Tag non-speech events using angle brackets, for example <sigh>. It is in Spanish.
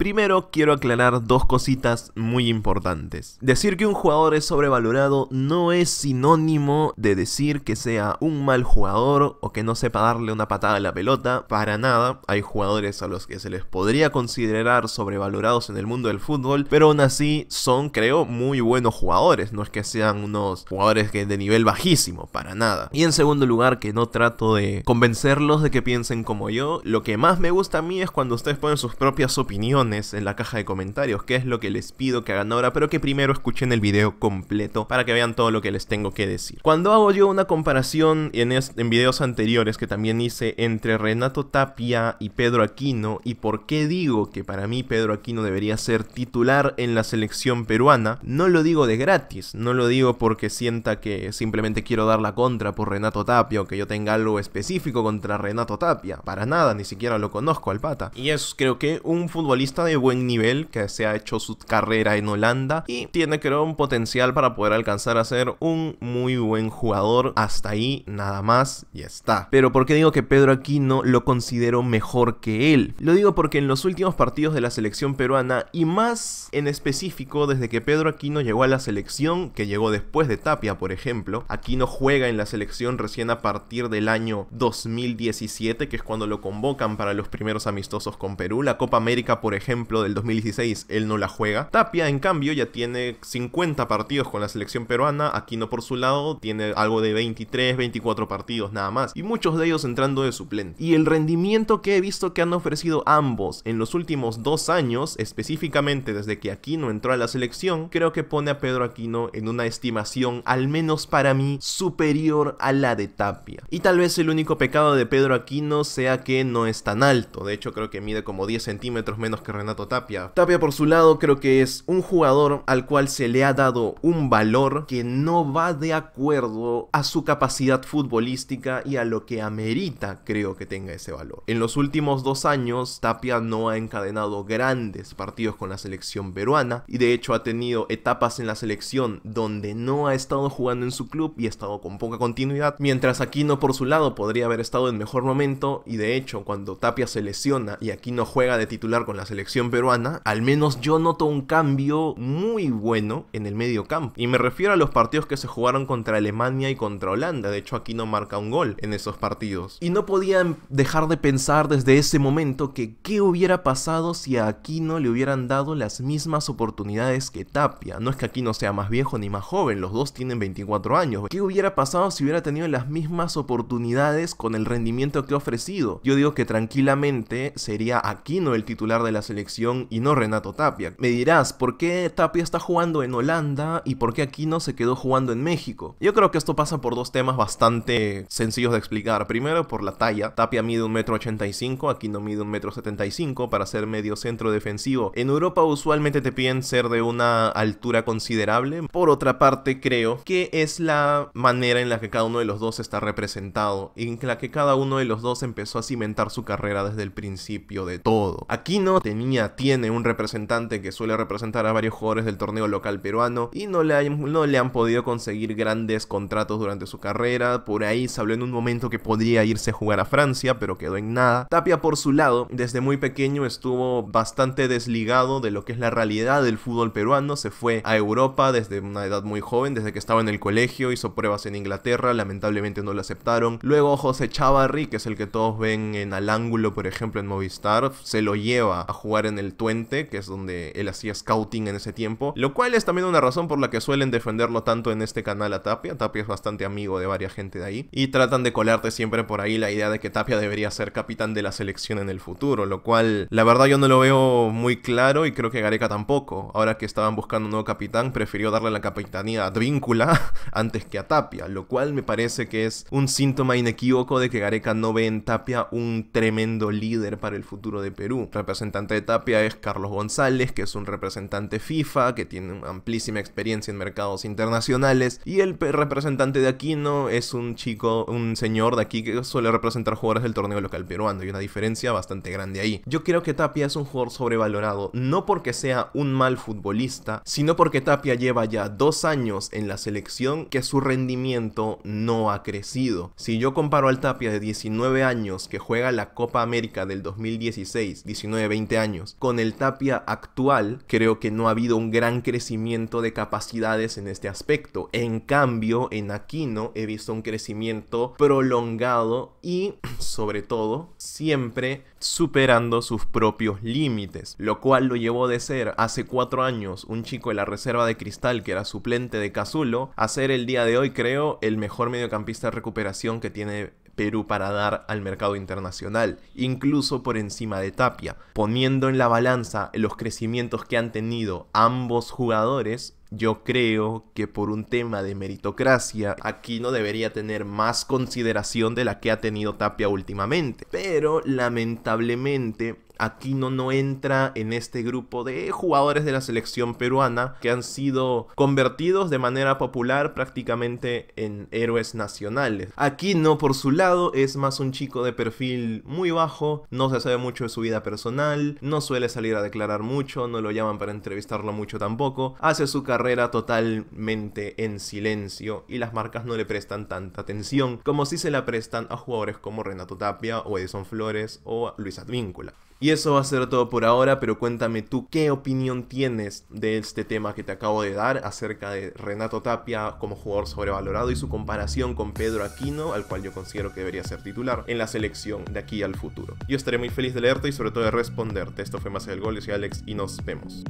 Primero quiero aclarar dos cositas muy importantes. Decir que un jugador es sobrevalorado no es sinónimo de decir que sea un mal jugador o que no sepa darle una patada a la pelota, para nada. Hay jugadores a los que se les podría considerar sobrevalorados en el mundo del fútbol, pero aún así son, creo, muy buenos jugadores. No es que sean unos jugadores que de nivel bajísimo, para nada. Y en segundo lugar, que no trato de convencerlos de que piensen como yo. Lo que más me gusta a mí es cuando ustedes ponen sus propias opiniones en la caja de comentarios, que es lo que les pido que hagan ahora, pero que primero escuchen el video completo para que vean todo lo que les tengo que decir. Cuando hago yo una comparación en, en videos anteriores que también hice entre Renato Tapia y Pedro Aquino, y por qué digo que para mí Pedro Aquino debería ser titular en la selección peruana, no lo digo de gratis, no lo digo porque sienta que simplemente quiero dar la contra por Renato Tapia o que yo tenga algo específico contra Renato Tapia, para nada, ni siquiera lo conozco al pata. Y es creo que un futbolista de buen nivel que se ha hecho su carrera en Holanda y tiene creo un potencial para poder alcanzar a ser un muy buen jugador. Hasta ahí nada más y está. Pero ¿por qué digo que Pedro Aquino lo considero mejor que él? Lo digo porque en los últimos partidos de la selección peruana y más en específico desde que Pedro Aquino llegó a la selección, que llegó después de Tapia por ejemplo, Aquino juega en la selección recién a partir del año 2017 que es cuando lo convocan para los primeros amistosos con Perú, la Copa América por ejemplo ejemplo, del 2016 él no la juega. Tapia, en cambio, ya tiene 50 partidos con la selección peruana. Aquino, por su lado, tiene algo de 23, 24 partidos nada más. Y muchos de ellos entrando de suplente. Y el rendimiento que he visto que han ofrecido ambos en los últimos dos años, específicamente desde que Aquino entró a la selección, creo que pone a Pedro Aquino en una estimación, al menos para mí, superior a la de Tapia. Y tal vez el único pecado de Pedro Aquino sea que no es tan alto. De hecho, creo que mide como 10 centímetros menos que Renato Tapia. Tapia por su lado creo que es un jugador al cual se le ha dado un valor que no va de acuerdo a su capacidad futbolística y a lo que amerita creo que tenga ese valor. En los últimos dos años Tapia no ha encadenado grandes partidos con la selección peruana y de hecho ha tenido etapas en la selección donde no ha estado jugando en su club y ha estado con poca continuidad, mientras Aquino por su lado podría haber estado en mejor momento y de hecho cuando Tapia se lesiona y Aquino juega de titular con la selección peruana, al menos yo noto un cambio muy bueno en el medio campo. Y me refiero a los partidos que se jugaron contra Alemania y contra Holanda. De hecho, Aquino no marca un gol en esos partidos. Y no podían dejar de pensar desde ese momento que qué hubiera pasado si a Aquino le hubieran dado las mismas oportunidades que Tapia. No es que Aquino sea más viejo ni más joven, los dos tienen 24 años. ¿Qué hubiera pasado si hubiera tenido las mismas oportunidades con el rendimiento que ha ofrecido? Yo digo que tranquilamente sería Aquino el titular de la selección y no Renato Tapia. Me dirás, ¿por qué Tapia está jugando en Holanda y por qué Aquino se quedó jugando en México? Yo creo que esto pasa por dos temas bastante sencillos de explicar. Primero, por la talla. Tapia mide 1,85m, Aquino mide 1,75m para ser medio centro defensivo. En Europa usualmente te piden ser de una altura considerable. Por otra parte, creo que es la manera en la que cada uno de los dos está representado, en la que cada uno de los dos empezó a cimentar su carrera desde el principio de todo. Aquino tenía tiene un representante que suele representar a varios jugadores del torneo local peruano y no le, no le han podido conseguir grandes contratos durante su carrera. Por ahí se habló en un momento que podría irse a jugar a Francia, pero quedó en nada. Tapia por su lado, desde muy pequeño estuvo bastante desligado de lo que es la realidad del fútbol peruano. Se fue a Europa desde una edad muy joven, desde que estaba en el colegio, hizo pruebas en Inglaterra, lamentablemente no lo aceptaron. Luego José Chavarri, que es el que todos ven en Al Ángulo, por ejemplo, en Movistar, se lo lleva a jugar en el tuente, que es donde él hacía scouting en ese tiempo, lo cual es también una razón por la que suelen defenderlo tanto en este canal a Tapia. Tapia es bastante amigo de varias gente de ahí y tratan de colarte siempre por ahí la idea de que Tapia debería ser capitán de la selección en el futuro, lo cual la verdad yo no lo veo muy claro y creo que Gareca tampoco. Ahora que estaban buscando un nuevo capitán, prefirió darle la capitanía a Dríncula <laughs> antes que a Tapia, lo cual me parece que es un síntoma inequívoco de que Gareca no ve en Tapia un tremendo líder para el futuro de Perú, representante Tapia es Carlos González, que es un representante FIFA, que tiene amplísima experiencia en mercados internacionales. Y el representante de Aquino es un chico, un señor de aquí que suele representar jugadores del torneo local peruano. Hay una diferencia bastante grande ahí. Yo creo que Tapia es un jugador sobrevalorado, no porque sea un mal futbolista, sino porque Tapia lleva ya dos años en la selección que su rendimiento no ha crecido. Si yo comparo al Tapia de 19 años que juega la Copa América del 2016, 19-20 años, con el Tapia actual, creo que no ha habido un gran crecimiento de capacidades en este aspecto. En cambio, en Aquino he visto un crecimiento prolongado y, <clears throat> sobre todo, siempre superando sus propios límites, lo cual lo llevó de ser hace cuatro años un chico de la reserva de cristal que era suplente de Cazulo, a ser el día de hoy, creo, el mejor mediocampista de recuperación que tiene Perú para dar al mercado internacional, incluso por encima de Tapia, poniendo en la balanza los crecimientos que han tenido ambos jugadores, yo creo que por un tema de meritocracia, aquí no debería tener más consideración de la que ha tenido Tapia últimamente. Pero lamentablemente Aquino no entra en este grupo de jugadores de la selección peruana que han sido convertidos de manera popular prácticamente en héroes nacionales. Aquino, por su lado, es más un chico de perfil muy bajo, no se sabe mucho de su vida personal, no suele salir a declarar mucho, no lo llaman para entrevistarlo mucho tampoco, hace su carrera totalmente en silencio y las marcas no le prestan tanta atención como si se la prestan a jugadores como Renato Tapia o Edison Flores o Luis Advíncula eso va a ser todo por ahora, pero cuéntame tú qué opinión tienes de este tema que te acabo de dar acerca de Renato Tapia como jugador sobrevalorado y su comparación con Pedro Aquino, al cual yo considero que debería ser titular en la selección de aquí al futuro. Yo estaré muy feliz de leerte y sobre todo de responderte. Esto fue Más el Gol, yo soy Alex y nos vemos.